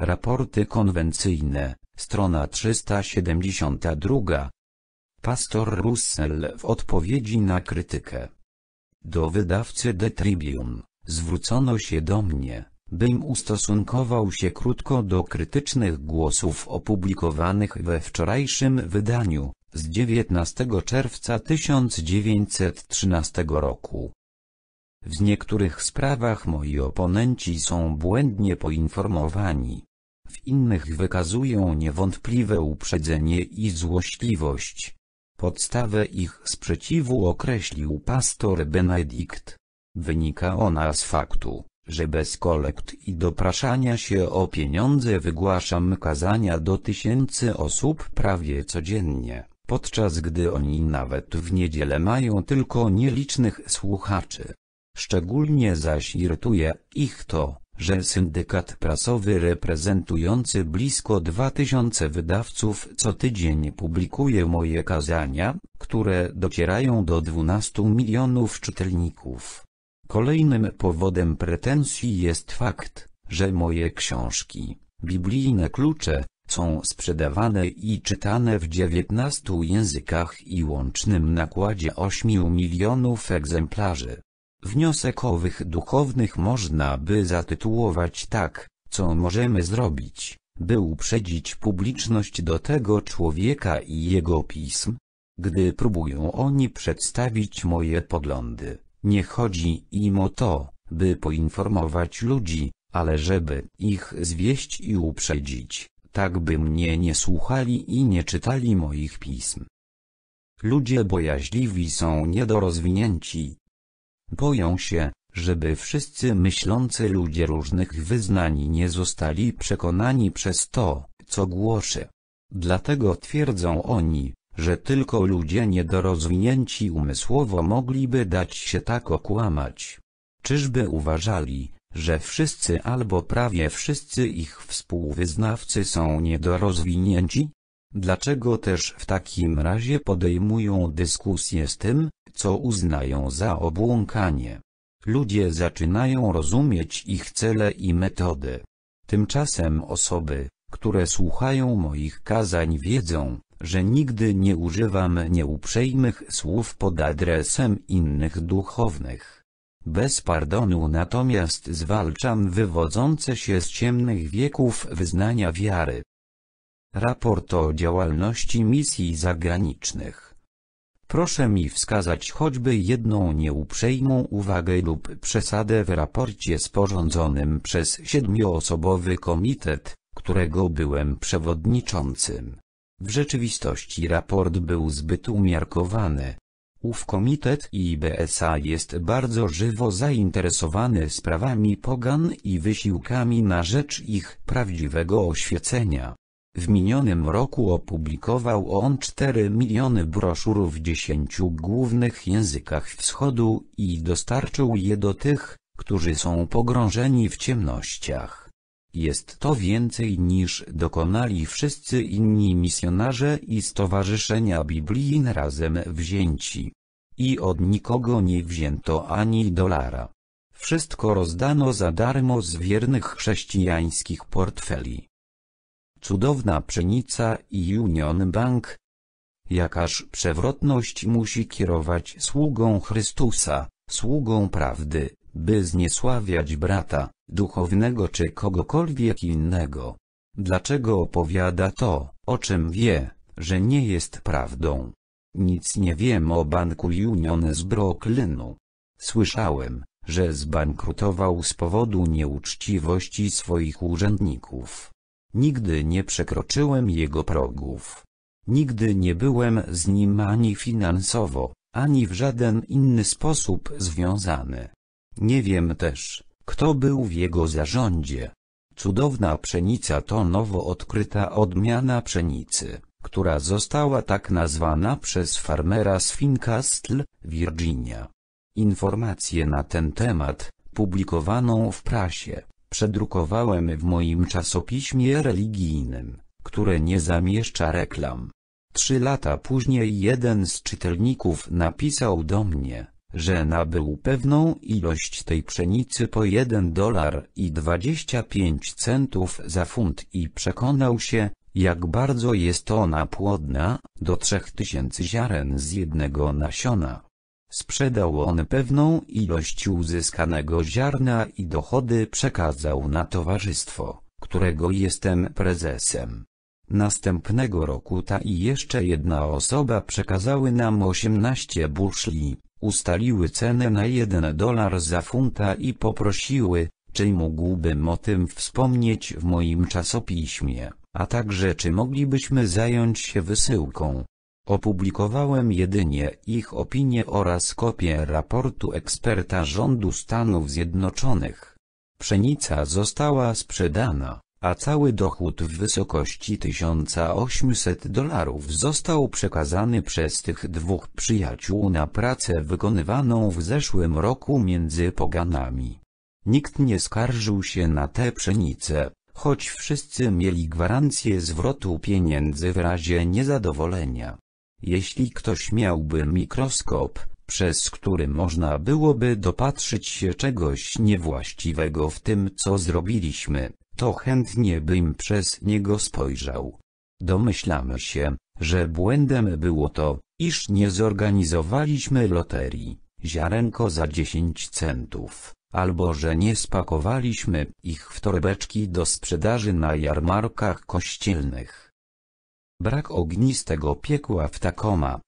Raporty konwencyjne, strona 372. Pastor Russell w odpowiedzi na krytykę. Do wydawcy The Tribune zwrócono się do mnie, bym ustosunkował się krótko do krytycznych głosów opublikowanych we wczorajszym wydaniu, z 19 czerwca 1913 roku. W niektórych sprawach moi oponenci są błędnie poinformowani, w innych wykazują niewątpliwe uprzedzenie i złośliwość. Podstawę ich sprzeciwu określił pastor Benedikt. Wynika ona z faktu, że bez kolekt i dopraszania się o pieniądze wygłaszam kazania do tysięcy osób prawie codziennie, podczas gdy oni nawet w niedzielę mają tylko nielicznych słuchaczy. Szczególnie zaś irytuje ich to, że syndykat prasowy reprezentujący blisko 2000 wydawców co tydzień publikuje moje kazania, które docierają do 12 milionów czytelników. Kolejnym powodem pretensji jest fakt, że moje książki, biblijne klucze, są sprzedawane i czytane w 19 językach i łącznym nakładzie 8 milionów egzemplarzy. Wniosek owych duchownych można by zatytułować tak, co możemy zrobić, by uprzedzić publiczność do tego człowieka i jego pism? Gdy próbują oni przedstawić moje poglądy, nie chodzi im o to, by poinformować ludzi, ale żeby ich zwieść i uprzedzić, tak by mnie nie słuchali i nie czytali moich pism. Ludzie bojaźliwi są niedorozwinięci, Boją się, żeby wszyscy myślący ludzie różnych wyznań nie zostali przekonani przez to, co głoszy. Dlatego twierdzą oni, że tylko ludzie niedorozwinięci umysłowo mogliby dać się tak okłamać. Czyżby uważali, że wszyscy albo prawie wszyscy ich współwyznawcy są niedorozwinięci? Dlaczego też w takim razie podejmują dyskusję z tym, co uznają za obłąkanie. Ludzie zaczynają rozumieć ich cele i metody. Tymczasem osoby, które słuchają moich kazań wiedzą, że nigdy nie używam nieuprzejmych słów pod adresem innych duchownych. Bez pardonu natomiast zwalczam wywodzące się z ciemnych wieków wyznania wiary. Raport o działalności misji zagranicznych Proszę mi wskazać choćby jedną nieuprzejmą uwagę lub przesadę w raporcie sporządzonym przez siedmioosobowy komitet, którego byłem przewodniczącym. W rzeczywistości raport był zbyt umiarkowany. Ów komitet IBSA jest bardzo żywo zainteresowany sprawami pogan i wysiłkami na rzecz ich prawdziwego oświecenia. W minionym roku opublikował on 4 miliony broszur w 10 głównych językach wschodu i dostarczył je do tych, którzy są pogrążeni w ciemnościach. Jest to więcej niż dokonali wszyscy inni misjonarze i stowarzyszenia Biblijn razem wzięci. I od nikogo nie wzięto ani dolara. Wszystko rozdano za darmo z wiernych chrześcijańskich portfeli. Cudowna pszenica i Union Bank. Jakaż przewrotność musi kierować sługą Chrystusa, sługą prawdy, by zniesławiać brata, duchownego czy kogokolwiek innego. Dlaczego opowiada to, o czym wie, że nie jest prawdą? Nic nie wiem o banku Union z Brooklynu. Słyszałem, że zbankrutował z powodu nieuczciwości swoich urzędników. Nigdy nie przekroczyłem jego progów. Nigdy nie byłem z nim ani finansowo, ani w żaden inny sposób związany. Nie wiem też, kto był w jego zarządzie. Cudowna pszenica to nowo odkryta odmiana pszenicy, która została tak nazwana przez farmera z Fincastle, Virginia. Informacje na ten temat, publikowaną w prasie, Przedrukowałem w moim czasopiśmie religijnym, które nie zamieszcza reklam. Trzy lata później jeden z czytelników napisał do mnie, że nabył pewną ilość tej pszenicy po 1 dolar i 25 centów za funt i przekonał się, jak bardzo jest ona płodna, do 3000 ziaren z jednego nasiona. Sprzedał on pewną ilość uzyskanego ziarna i dochody przekazał na towarzystwo, którego jestem prezesem. Następnego roku ta i jeszcze jedna osoba przekazały nam 18 buszli, ustaliły cenę na 1 dolar za funta i poprosiły, czy mógłbym o tym wspomnieć w moim czasopiśmie, a także czy moglibyśmy zająć się wysyłką. Opublikowałem jedynie ich opinie oraz kopię raportu eksperta rządu Stanów Zjednoczonych. Pszenica została sprzedana, a cały dochód w wysokości 1800 dolarów został przekazany przez tych dwóch przyjaciół na pracę wykonywaną w zeszłym roku między poganami. Nikt nie skarżył się na tę pszenicę, choć wszyscy mieli gwarancję zwrotu pieniędzy w razie niezadowolenia. Jeśli ktoś miałby mikroskop, przez który można byłoby dopatrzyć się czegoś niewłaściwego w tym co zrobiliśmy, to chętnie bym przez niego spojrzał. Domyślamy się, że błędem było to, iż nie zorganizowaliśmy loterii, ziarenko za 10 centów, albo że nie spakowaliśmy ich w torebeczki do sprzedaży na jarmarkach kościelnych. Brak ognistego piekła w Takoma.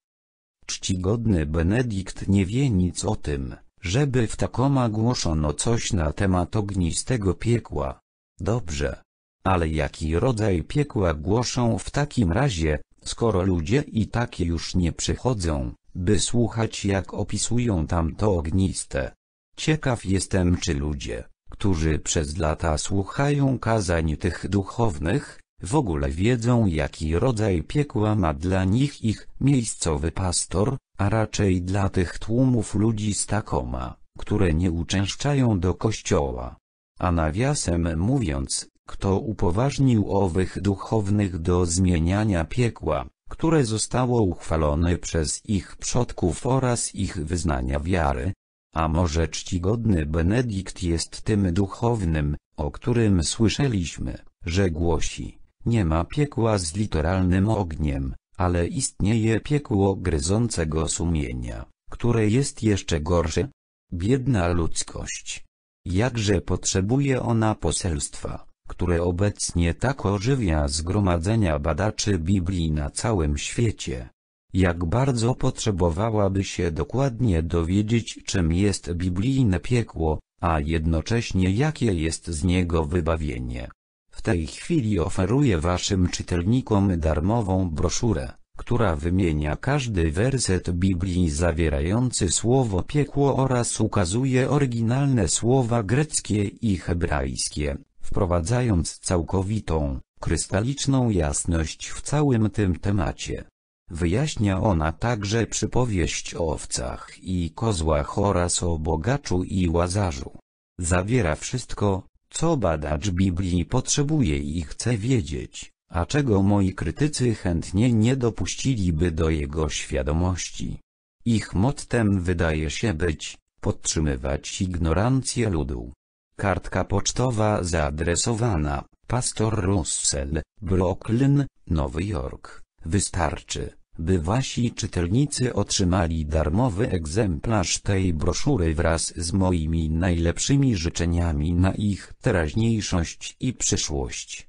Czcigodny Benedikt nie wie nic o tym, żeby w Takoma głoszono coś na temat ognistego piekła. Dobrze. Ale jaki rodzaj piekła głoszą w takim razie, skoro ludzie i takie już nie przychodzą, by słuchać jak opisują tamto ogniste? Ciekaw jestem czy ludzie, którzy przez lata słuchają kazań tych duchownych, w ogóle wiedzą jaki rodzaj piekła ma dla nich ich miejscowy pastor, a raczej dla tych tłumów ludzi z Takoma, które nie uczęszczają do kościoła. A nawiasem mówiąc, kto upoważnił owych duchownych do zmieniania piekła, które zostało uchwalone przez ich przodków oraz ich wyznania wiary. A może czcigodny Benedikt jest tym duchownym, o którym słyszeliśmy, że głosi. Nie ma piekła z literalnym ogniem, ale istnieje piekło gryzącego sumienia, które jest jeszcze gorsze. Biedna ludzkość. Jakże potrzebuje ona poselstwa, które obecnie tak ożywia zgromadzenia badaczy Biblii na całym świecie. Jak bardzo potrzebowałaby się dokładnie dowiedzieć czym jest biblijne piekło, a jednocześnie jakie jest z niego wybawienie. W tej chwili oferuję Waszym czytelnikom darmową broszurę, która wymienia każdy werset Biblii zawierający słowo piekło oraz ukazuje oryginalne słowa greckie i hebrajskie, wprowadzając całkowitą, krystaliczną jasność w całym tym temacie. Wyjaśnia ona także przypowieść o owcach i kozłach oraz o bogaczu i łazarzu. Zawiera wszystko, co badacz Biblii potrzebuje i chce wiedzieć, a czego moi krytycy chętnie nie dopuściliby do jego świadomości. Ich mottem wydaje się być, podtrzymywać ignorancję ludu. Kartka pocztowa zaadresowana, pastor Russell, Brooklyn, Nowy Jork, wystarczy by wasi czytelnicy otrzymali darmowy egzemplarz tej broszury wraz z moimi najlepszymi życzeniami na ich teraźniejszość i przyszłość.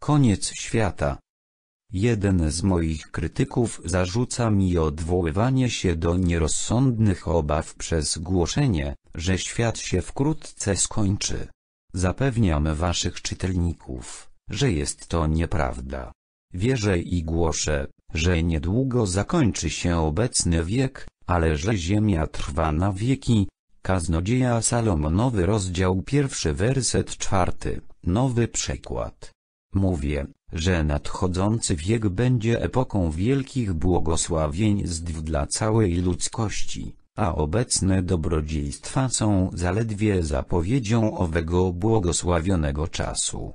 Koniec świata Jeden z moich krytyków zarzuca mi odwoływanie się do nierozsądnych obaw przez głoszenie, że świat się wkrótce skończy. Zapewniam waszych czytelników, że jest to nieprawda. Wierzę i głoszę, że niedługo zakończy się obecny wiek, ale że ziemia trwa na wieki. Kaznodzieja Salomonowy rozdział pierwszy werset czwarty, nowy przekład. Mówię, że nadchodzący wiek będzie epoką wielkich błogosławieństw dla całej ludzkości, a obecne dobrodziejstwa są zaledwie zapowiedzią owego błogosławionego czasu.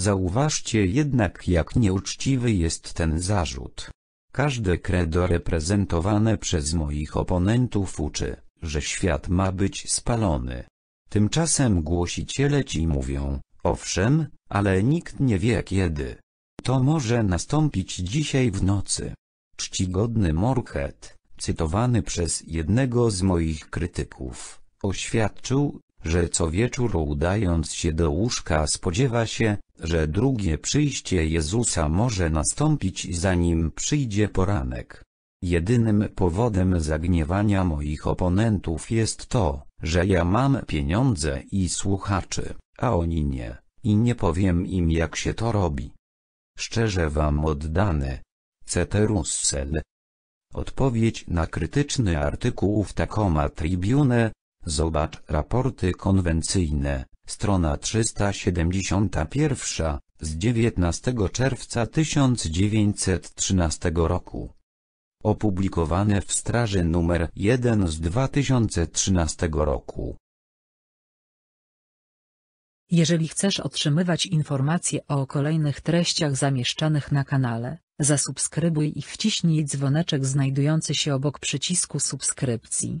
Zauważcie jednak jak nieuczciwy jest ten zarzut. Każde credo reprezentowane przez moich oponentów uczy, że świat ma być spalony. Tymczasem głosiciele ci mówią, owszem, ale nikt nie wie kiedy. To może nastąpić dzisiaj w nocy. Czcigodny Morchet, cytowany przez jednego z moich krytyków, oświadczył, że co wieczór udając się do łóżka spodziewa się, że drugie przyjście Jezusa może nastąpić zanim przyjdzie poranek. Jedynym powodem zagniewania moich oponentów jest to, że ja mam pieniądze i słuchaczy, a oni nie, i nie powiem im jak się to robi. Szczerze wam oddane. Ceterussel. Odpowiedź na krytyczny artykuł w Tacoma Tribune, Zobacz raporty konwencyjne, strona 371, z 19 czerwca 1913 roku. Opublikowane w Straży nr 1 z 2013 roku. Jeżeli chcesz otrzymywać informacje o kolejnych treściach zamieszczanych na kanale, zasubskrybuj i wciśnij dzwoneczek znajdujący się obok przycisku subskrypcji.